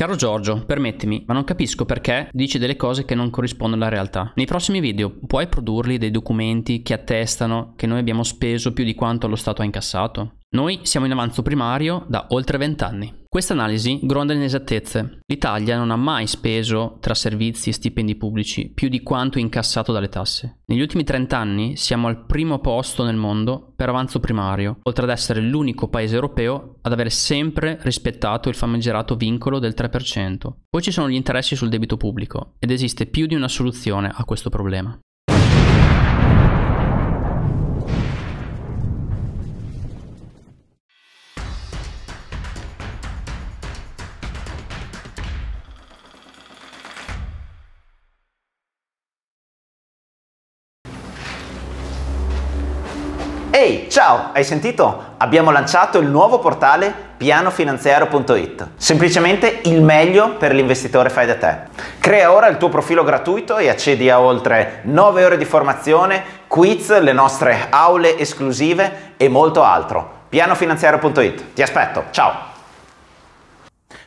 Caro Giorgio, permettimi, ma non capisco perché dici delle cose che non corrispondono alla realtà. Nei prossimi video puoi produrli dei documenti che attestano che noi abbiamo speso più di quanto lo Stato ha incassato? Noi siamo in avanzo primario da oltre 20 anni. Questa analisi gronda le inesattezze. L'Italia non ha mai speso tra servizi e stipendi pubblici più di quanto incassato dalle tasse. Negli ultimi 30 anni siamo al primo posto nel mondo per avanzo primario, oltre ad essere l'unico paese europeo ad avere sempre rispettato il famigerato vincolo del 3%. Poi ci sono gli interessi sul debito pubblico ed esiste più di una soluzione a questo problema. Ciao, hai sentito? Abbiamo lanciato il nuovo portale pianofinanziario.it. Semplicemente il meglio per l'investitore fai da te. Crea ora il tuo profilo gratuito e accedi a oltre 9 ore di formazione, quiz, le nostre aule esclusive e molto altro. pianofinanziario.it. Ti aspetto. Ciao.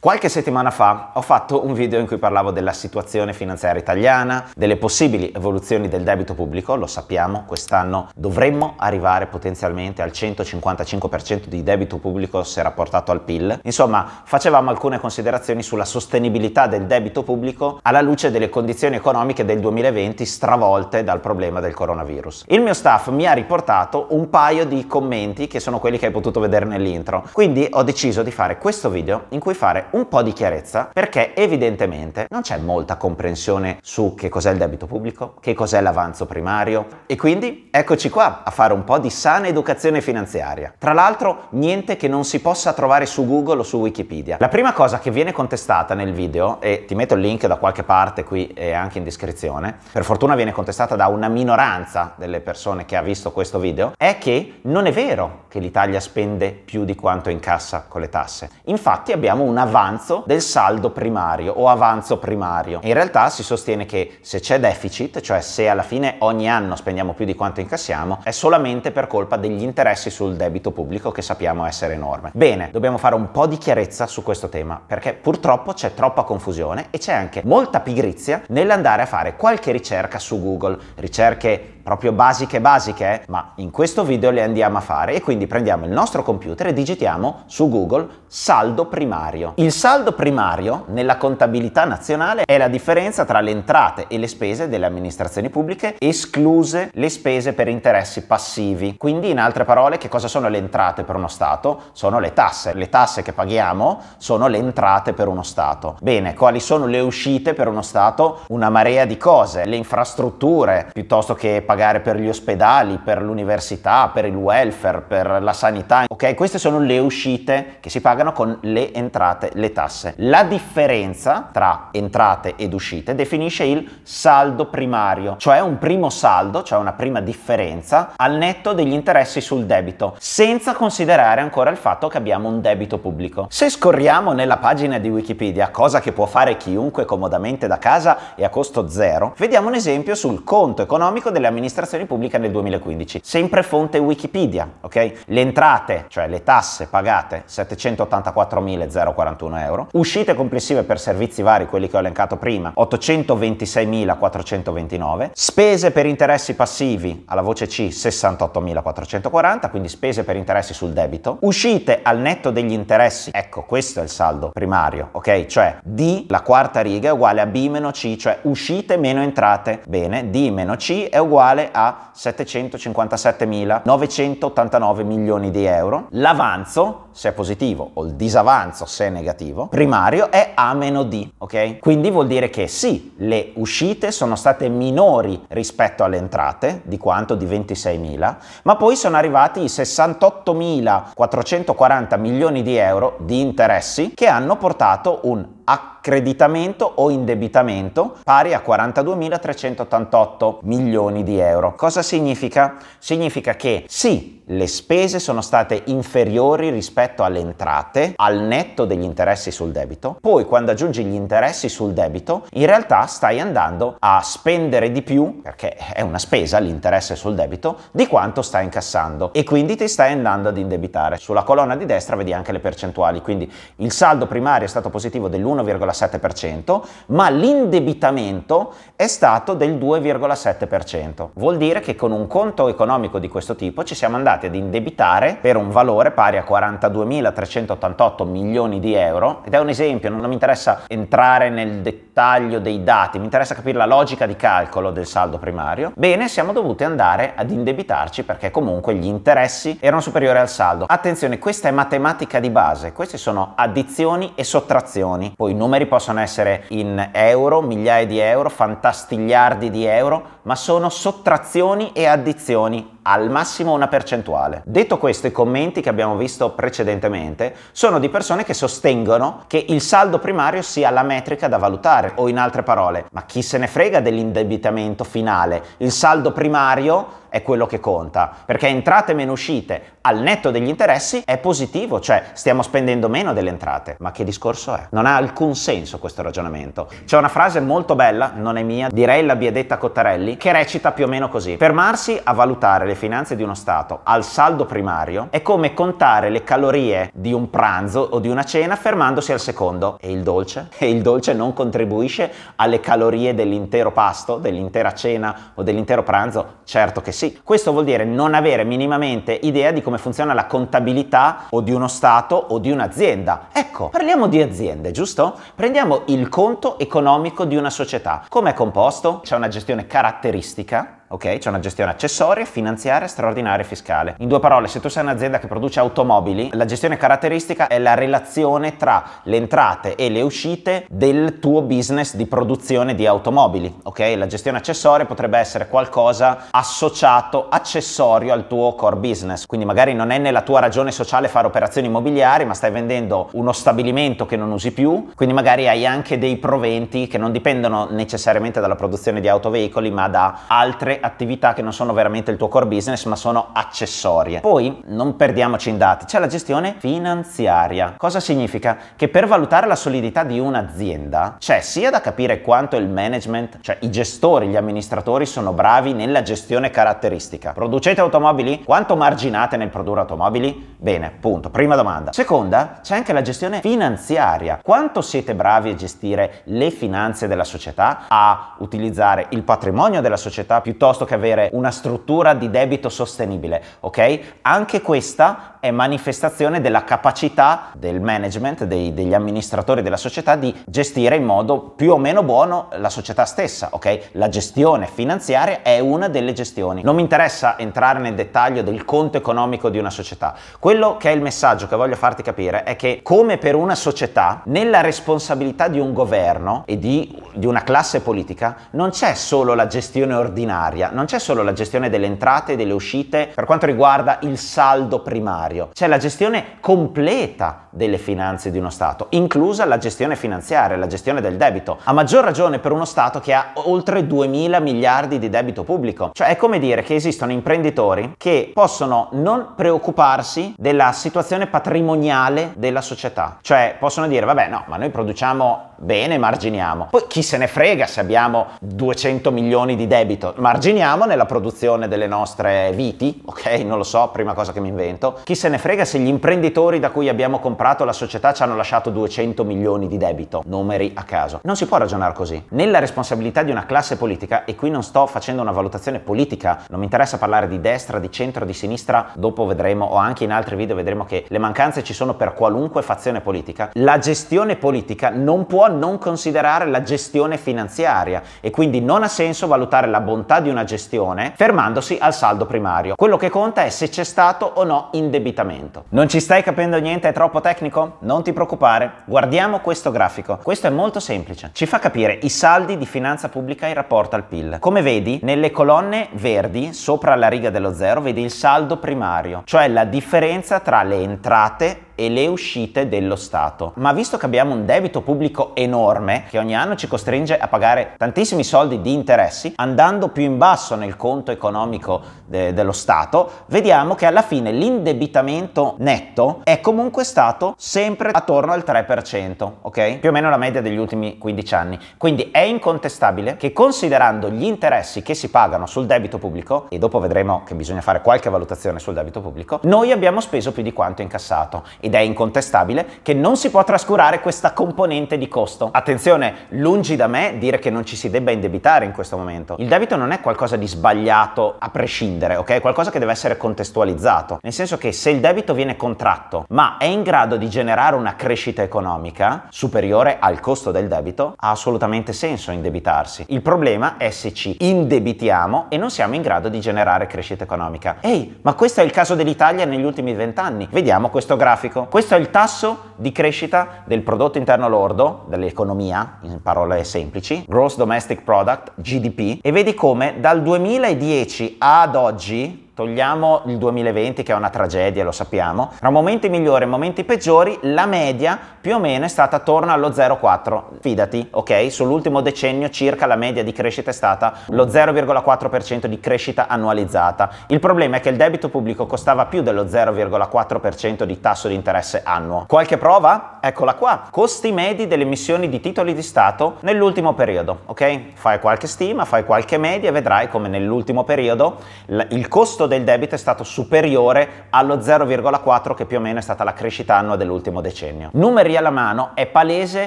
Qualche settimana fa ho fatto un video in cui parlavo della situazione finanziaria italiana, delle possibili evoluzioni del debito pubblico, lo sappiamo, quest'anno dovremmo arrivare potenzialmente al 155% di debito pubblico se rapportato al PIL. Insomma, facevamo alcune considerazioni sulla sostenibilità del debito pubblico alla luce delle condizioni economiche del 2020 stravolte dal problema del coronavirus. Il mio staff mi ha riportato un paio di commenti che sono quelli che hai potuto vedere nell'intro, quindi ho deciso di fare questo video in cui fare un po' di chiarezza perché evidentemente non c'è molta comprensione su che cos'è il debito pubblico, che cos'è l'avanzo primario e quindi eccoci qua a fare un po' di sana educazione finanziaria. Tra l'altro niente che non si possa trovare su Google o su Wikipedia. La prima cosa che viene contestata nel video, e ti metto il link da qualche parte qui e anche in descrizione, per fortuna viene contestata da una minoranza delle persone che ha visto questo video, è che non è vero che l'Italia spende più di quanto incassa con le tasse. Infatti abbiamo un avanzo avanzo del saldo primario o avanzo primario. in realtà si sostiene che se c'è deficit, cioè se alla fine ogni anno spendiamo più di quanto incassiamo, è solamente per colpa degli interessi sul debito pubblico che sappiamo essere enorme. Bene, dobbiamo fare un po' di chiarezza su questo tema perché purtroppo c'è troppa confusione e c'è anche molta pigrizia nell'andare a fare qualche ricerca su Google, ricerche proprio basiche basiche, ma in questo video le andiamo a fare e quindi prendiamo il nostro computer e digitiamo su Google saldo primario. Il saldo primario nella contabilità nazionale è la differenza tra le entrate e le spese delle amministrazioni pubbliche escluse le spese per interessi passivi. Quindi in altre parole che cosa sono le entrate per uno Stato? Sono le tasse. Le tasse che paghiamo sono le entrate per uno Stato. Bene, quali sono le uscite per uno Stato? Una marea di cose, le infrastrutture piuttosto che pagare pagare per gli ospedali, per l'università, per il welfare, per la sanità. Ok, queste sono le uscite che si pagano con le entrate, le tasse. La differenza tra entrate ed uscite definisce il saldo primario, cioè un primo saldo, cioè una prima differenza al netto degli interessi sul debito, senza considerare ancora il fatto che abbiamo un debito pubblico. Se scorriamo nella pagina di Wikipedia, cosa che può fare chiunque comodamente da casa e a costo zero, vediamo un esempio sul conto economico delle amministrazioni amministrazione pubblica nel 2015. Sempre fonte Wikipedia, ok? Le entrate, cioè le tasse pagate, 784.041 euro. Uscite complessive per servizi vari, quelli che ho elencato prima, 826.429. Spese per interessi passivi, alla voce C, 68.440, quindi spese per interessi sul debito. Uscite al netto degli interessi, ecco questo è il saldo primario, ok? Cioè D, la quarta riga, è uguale a B meno C, cioè uscite meno entrate. Bene, D meno C è uguale uguale a 757.989 milioni di euro. L'avanzo, se è positivo, o il disavanzo, se è negativo, primario è A D, ok? Quindi vuol dire che sì, le uscite sono state minori rispetto alle entrate, di quanto? Di 26.000, ma poi sono arrivati i 68.440 milioni di euro di interessi che hanno portato un accreditamento o indebitamento pari a 42.388 milioni di euro. Cosa significa? Significa che sì, le spese sono state inferiori rispetto alle entrate, al netto degli interessi sul debito, poi quando aggiungi gli interessi sul debito, in realtà stai andando a spendere di più, perché è una spesa l'interesse sul debito, di quanto stai incassando e quindi ti stai andando ad indebitare. Sulla colonna di destra vedi anche le percentuali, quindi il saldo primario è stato positivo dell'1 1,7%, ma l'indebitamento è stato del 2,7%. Vuol dire che con un conto economico di questo tipo ci siamo andati ad indebitare per un valore pari a 42.388 milioni di euro ed è un esempio, non mi interessa entrare nel dettaglio dettaglio dei dati, mi interessa capire la logica di calcolo del saldo primario, bene, siamo dovuti andare ad indebitarci perché comunque gli interessi erano superiori al saldo. Attenzione, questa è matematica di base, queste sono addizioni e sottrazioni, poi i numeri possono essere in euro, migliaia di euro, fantastigliardi di euro, ma sono sottrazioni e addizioni al massimo una percentuale. Detto questo, i commenti che abbiamo visto precedentemente sono di persone che sostengono che il saldo primario sia la metrica da valutare pagare, o in altre parole, ma chi se ne frega dell'indebitamento finale? Il saldo primario è quello che conta, perché entrate meno uscite al netto degli interessi è positivo, cioè stiamo spendendo meno delle entrate. Ma che discorso è? Non ha alcun senso questo ragionamento. C'è una frase molto bella, non è mia, direi Rella Biedetta Cottarelli, che recita più o meno così. Fermarsi a valutare le finanze di uno Stato al saldo primario è come contare le calorie di un pranzo o di una cena fermandosi al secondo. E il dolce? E il dolce non contribuisce contribuisce alle calorie dell'intero pasto, dell'intera cena o dell'intero pranzo? Certo che sì. Questo vuol dire non avere minimamente idea di come funziona la contabilità o di uno Stato o di un'azienda. Ecco, parliamo di aziende, giusto? Prendiamo il conto economico di una società. Come è composto? C'è una gestione caratteristica ok? C'è una gestione accessoria, finanziaria, straordinaria e fiscale. In due parole, se tu sei un'azienda che produce automobili, la gestione caratteristica è la relazione tra le entrate e le uscite del tuo business di produzione di automobili, ok? La gestione accessoria potrebbe essere qualcosa associato, accessorio al tuo core business, quindi magari non è nella tua ragione sociale fare operazioni immobiliari, ma stai vendendo uno stabilimento che non usi più, quindi magari hai anche dei proventi che non dipendono necessariamente dalla produzione di autoveicoli, ma da altre attività che non sono veramente il tuo core business ma sono accessorie. Poi non perdiamoci in dati, c'è la gestione finanziaria. Cosa significa? Che per valutare la solidità di un'azienda c'è sia da capire quanto il management, cioè i gestori, gli amministratori sono bravi nella gestione caratteristica. Producete automobili? Quanto marginate nel produrre automobili? Bene, punto. Prima domanda. Seconda, c'è anche la gestione finanziaria. Quanto siete bravi a gestire le finanze della società, a utilizzare il patrimonio della società piuttosto piuttosto che avere una struttura di debito sostenibile, ok? Anche questa è manifestazione della capacità del management, dei, degli amministratori della società di gestire in modo più o meno buono la società stessa, ok? La gestione finanziaria è una delle gestioni. Non mi interessa entrare nel dettaglio del conto economico di una società. Quello che è il messaggio che voglio farti capire è che come per una società, nella responsabilità di un governo e di, di una classe politica, non c'è solo la gestione ordinaria, non c'è solo la gestione delle entrate e delle uscite per quanto riguarda il saldo primario finanziario, c'è cioè, la gestione completa delle finanze di uno Stato, inclusa la gestione finanziaria, la gestione del debito, a maggior ragione per uno Stato che ha oltre 2.000 miliardi di debito pubblico. Cioè è come dire che esistono imprenditori che possono non preoccuparsi della situazione patrimoniale della società, cioè possono dire vabbè no, ma noi produciamo Bene, marginiamo. Poi chi se ne frega se abbiamo 200 milioni di debito? Marginiamo nella produzione delle nostre viti, ok? Non lo so, prima cosa che mi invento. Chi se ne frega se gli imprenditori da cui abbiamo comprato la società ci hanno lasciato 200 milioni di debito? Numeri a caso. Non si può ragionare così. Nella responsabilità di una classe politica, e qui non sto facendo una valutazione politica, non mi interessa parlare di destra, di centro, di sinistra, dopo vedremo, o anche in altri video vedremo che le mancanze ci sono per qualunque fazione politica, la gestione politica non può non considerare la gestione finanziaria e quindi non ha senso valutare la bontà di una gestione fermandosi al saldo primario. Quello che conta è se c'è stato o no indebitamento. Non ci stai capendo niente? È troppo tecnico? Non ti preoccupare, guardiamo questo grafico. Questo è molto semplice, ci fa capire i saldi di finanza pubblica in rapporto al PIL. Come vedi, nelle colonne verdi, sopra la riga dello zero, vedi il saldo primario, cioè la differenza tra le entrate e le uscite dello Stato. Ma visto che abbiamo un debito pubblico enorme che ogni anno ci costringe a pagare tantissimi soldi di interessi, andando più in basso nel conto economico de- dello Stato, vediamo che alla fine l'indebitamento netto è comunque stato sempre attorno al 3%, ok? Più o meno la media degli ultimi 15 anni. Quindi è incontestabile che considerando gli interessi che si pagano sul debito pubblico, e dopo vedremo che bisogna fare qualche valutazione sul debito pubblico, noi abbiamo speso più di quanto incassato. E ed è incontestabile, che non si può trascurare questa componente di costo. Attenzione, lungi da me dire che non ci si debba indebitare in questo momento. Il debito non è qualcosa di sbagliato a prescindere, ok? È qualcosa che deve essere contestualizzato. Nel senso che se il debito viene contratto, ma è in grado di generare una crescita economica superiore al costo del debito, ha assolutamente senso indebitarsi. Il problema è se ci indebitiamo e non siamo in grado di generare crescita economica. Ehi, ma questo è il caso dell'Italia negli ultimi vent'anni. Vediamo questo grafico democratico. Questo è il tasso di crescita del prodotto interno lordo, dell'economia, in parole semplici, Gross Domestic Product, GDP, e vedi come dal 2010 ad oggi Togliamo il 2020 che è una tragedia, lo sappiamo. Tra momenti migliori e momenti peggiori, la media più o meno è stata attorno allo 0,4. Fidati, ok? Sull'ultimo decennio circa la media di crescita è stata lo 0,4% di crescita annualizzata. Il problema è che il debito pubblico costava più dello 0,4% di tasso di interesse annuo. Qualche prova? Eccola qua. Costi medi delle emissioni di titoli di Stato nell'ultimo periodo, ok? Fai qualche stima, fai qualche media e vedrai come nell'ultimo periodo il costo del debito è stato superiore allo 0,4 che più o meno è stata la crescita annua dell'ultimo decennio. Numeri alla mano, è palese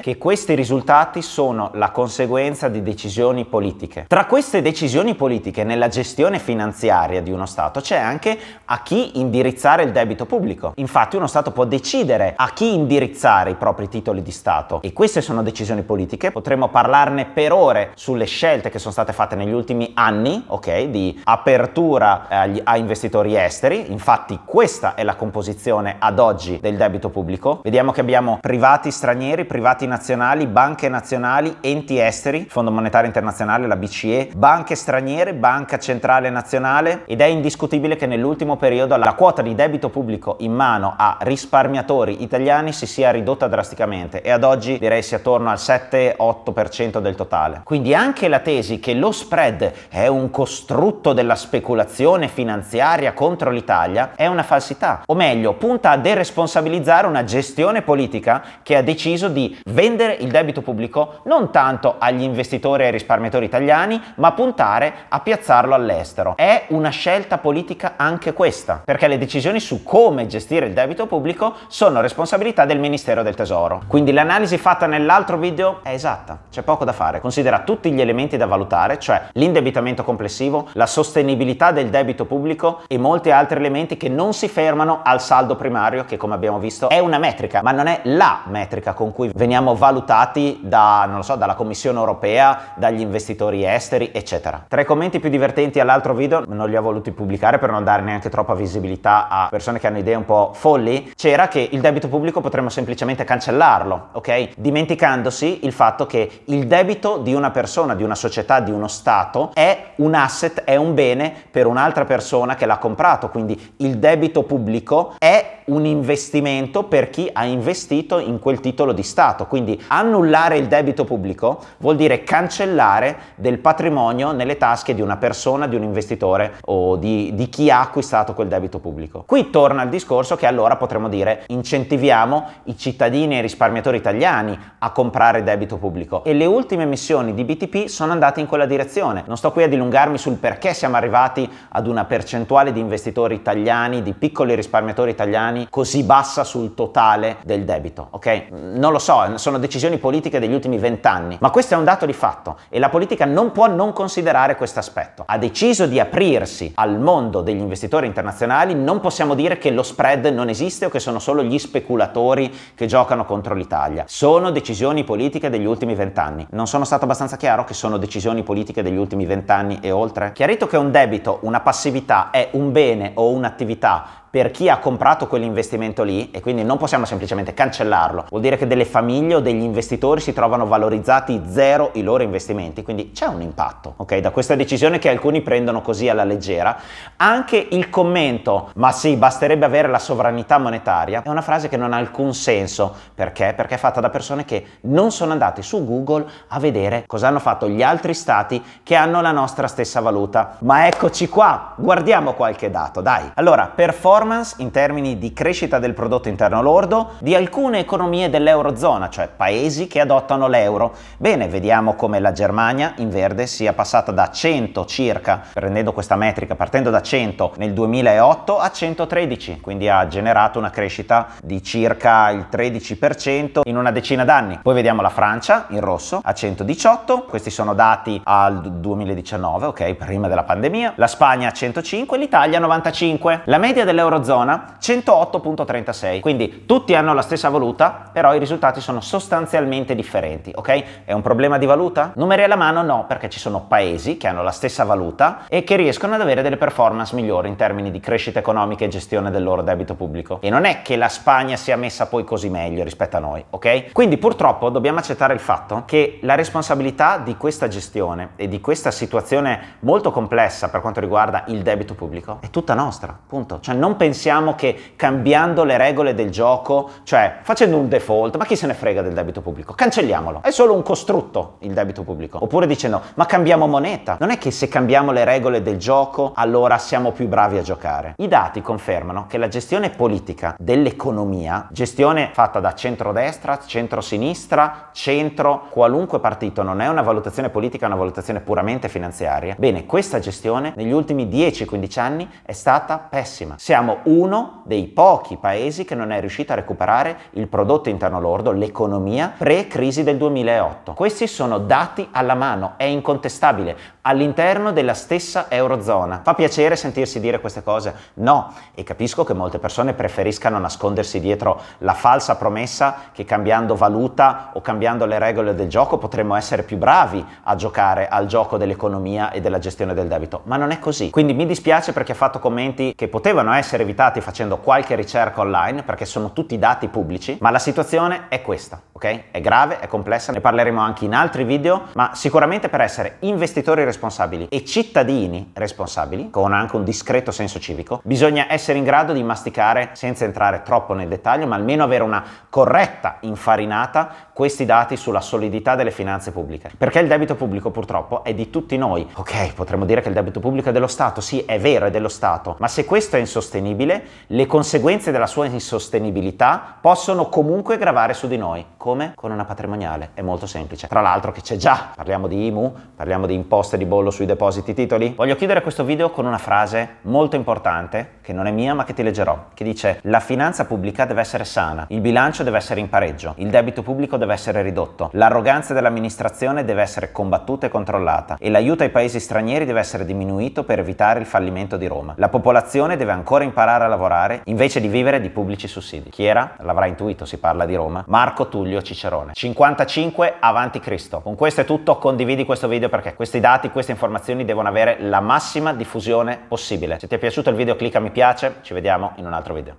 che questi risultati sono la conseguenza di decisioni politiche. Tra queste decisioni politiche nella gestione finanziaria di uno Stato c'è anche a chi indirizzare il debito pubblico. Infatti uno Stato può decidere a chi indirizzare i propri titoli di Stato e queste sono decisioni politiche. Potremmo parlarne per ore sulle scelte che sono state fatte negli ultimi anni, ok, di apertura agli, eh, a investitori esteri, infatti questa è la composizione ad oggi del debito pubblico. Vediamo che abbiamo privati stranieri, privati nazionali, banche nazionali, enti esteri, Fondo Monetario Internazionale, la BCE, banche straniere, Banca Centrale Nazionale ed è indiscutibile che nell'ultimo periodo la quota di debito pubblico in mano a risparmiatori italiani si sia ridotta drasticamente e ad oggi direi sia attorno al 7-8% del totale. Quindi anche la tesi che lo spread è un costrutto della speculazione finanziaria finanziaria contro l'Italia è una falsità, o meglio punta a deresponsabilizzare una gestione politica che ha deciso di vendere il debito pubblico non tanto agli investitori e ai risparmiatori italiani, ma puntare a piazzarlo all'estero. È una scelta politica anche questa, perché le decisioni su come gestire il debito pubblico sono responsabilità del Ministero del Tesoro. Quindi l'analisi fatta nell'altro video è esatta, c'è poco da fare, considera tutti gli elementi da valutare, cioè l'indebitamento complessivo, la sostenibilità del debito pubblico, pubblico e molti altri elementi che non si fermano al saldo primario che come abbiamo visto è una metrica, ma non è la metrica con cui veniamo valutati da, non lo so, dalla Commissione Europea, dagli investitori esteri, eccetera. Tra i commenti più divertenti all'altro video, non li ho voluti pubblicare per non dare neanche troppa visibilità a persone che hanno idee un po' folli, c'era che il debito pubblico potremmo semplicemente cancellarlo, ok? Dimenticandosi il fatto che il debito di una persona, di una società, di uno Stato è un asset, è un bene per un'altra persona persona che l'ha comprato, quindi il debito pubblico è un investimento per chi ha investito in quel titolo di Stato, quindi annullare il debito pubblico vuol dire cancellare del patrimonio nelle tasche di una persona, di un investitore o di, di chi ha acquistato quel debito pubblico. Qui torna il discorso che allora potremmo dire incentiviamo i cittadini e i risparmiatori italiani a comprare debito pubblico e le ultime missioni di BTP sono andate in quella direzione. Non sto qui a dilungarmi sul perché siamo arrivati ad una persona percentuale di investitori italiani, di piccoli risparmiatori italiani così bassa sul totale del debito, ok? Non lo so, sono decisioni politiche degli ultimi vent'anni, ma questo è un dato di fatto e la politica non può non considerare questo aspetto. Ha deciso di aprirsi al mondo degli investitori internazionali, non possiamo dire che lo spread non esiste o che sono solo gli speculatori che giocano contro l'Italia. Sono decisioni politiche degli ultimi vent'anni. Non sono stato abbastanza chiaro che sono decisioni politiche degli ultimi vent'anni e oltre? Chiarito che un debito, una passività, pubblicità è un bene o un'attività per chi ha comprato quell'investimento lì e quindi non possiamo semplicemente cancellarlo. Vuol dire che delle famiglie o degli investitori si trovano valorizzati zero i loro investimenti, quindi c'è un impatto, ok? Da questa decisione che alcuni prendono così alla leggera, anche il commento "ma sì, basterebbe avere la sovranità monetaria" è una frase che non ha alcun senso, perché? Perché è fatta da persone che non sono andate su Google a vedere cosa hanno fatto gli altri stati che hanno la nostra stessa valuta. Ma eccoci qua, guardiamo qualche dato, dai. Allora, per forza performance in termini di crescita del prodotto interno lordo di alcune economie dell'eurozona, cioè paesi che adottano l'euro. Bene, vediamo come la Germania in verde sia passata da 100 circa, prendendo questa metrica, partendo da 100 nel 2008 a 113, quindi ha generato una crescita di circa il 13% in una decina d'anni. Poi vediamo la Francia in rosso a 118, questi sono dati al 2019, ok, prima della pandemia, la Spagna a 105, l'Italia a 95. La media dell'euro Eurozona 108.36. Quindi tutti hanno la stessa valuta, però i risultati sono sostanzialmente differenti, ok? È un problema di valuta? Numeri alla mano no, perché ci sono paesi che hanno la stessa valuta e che riescono ad avere delle performance migliori in termini di crescita economica e gestione del loro debito pubblico. E non è che la Spagna sia messa poi così meglio rispetto a noi, ok? Quindi purtroppo dobbiamo accettare il fatto che la responsabilità di questa gestione e di questa situazione molto complessa per quanto riguarda il debito pubblico è tutta nostra, punto. Cioè non pensiamo che cambiando le regole del gioco, cioè facendo un default, ma chi se ne frega del debito pubblico? Cancelliamolo. È solo un costrutto il debito pubblico. Oppure dicendo, ma cambiamo moneta. Non è che se cambiamo le regole del gioco, allora siamo più bravi a giocare. I dati confermano che la gestione politica dell'economia, gestione fatta da centrodestra, centrosinistra, centro, qualunque partito, non è una valutazione politica, è una valutazione puramente finanziaria. Bene, questa gestione negli ultimi 10-15 anni è stata pessima. Siamo siamo uno dei pochi paesi che non è riuscito a recuperare il prodotto interno lordo, l'economia pre-crisi del 2008. Questi sono dati alla mano, è incontestabile, all'interno della stessa Eurozona. Fa piacere sentirsi dire queste cose? No, e capisco che molte persone preferiscano nascondersi dietro la falsa promessa che cambiando valuta o cambiando le regole del gioco potremmo essere più bravi a giocare al gioco dell'economia e della gestione del debito, ma non è così. Quindi mi dispiace per chi ha fatto commenti che potevano essere essere evitati facendo qualche ricerca online perché sono tutti dati pubblici, ma la situazione è questa, ok? È grave, è complessa, ne parleremo anche in altri video, ma sicuramente per essere investitori responsabili e cittadini responsabili, con anche un discreto senso civico, bisogna essere in grado di masticare senza entrare troppo nel dettaglio, ma almeno avere una corretta infarinata questi dati sulla solidità delle finanze pubbliche. Perché il debito pubblico purtroppo è di tutti noi. Ok, potremmo dire che il debito pubblico è dello Stato, sì, è vero, è dello Stato, ma se questo è insostenibile, insostenibile, le conseguenze della sua insostenibilità possono comunque gravare su di noi. Come? Con una patrimoniale. È molto semplice. Tra l'altro che c'è già. Parliamo di IMU, parliamo di imposte di bollo sui depositi titoli. Voglio chiudere questo video con una frase molto importante, che non è mia ma che ti leggerò, che dice la finanza pubblica deve essere sana, il bilancio deve essere in pareggio, il debito pubblico deve essere ridotto, l'arroganza dell'amministrazione deve essere combattuta e controllata e l'aiuto ai paesi stranieri deve essere diminuito per evitare il fallimento di Roma. La popolazione deve ancora imparare imparare a lavorare invece di vivere di pubblici sussidi. Chi era? L'avrà intuito, si parla di Roma. Marco Tullio Cicerone. 55 avanti Cristo. Con questo è tutto, condividi questo video perché questi dati, queste informazioni devono avere la massima diffusione possibile. Se ti è piaciuto il video clicca mi piace, ci vediamo in un altro video.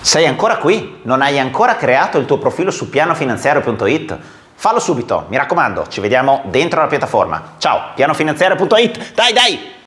Sei ancora qui? Non hai ancora creato il tuo profilo su pianofinanziario.it? Fallo subito, mi raccomando, ci vediamo dentro la piattaforma. Ciao, pianofinanziario.it, dai dai!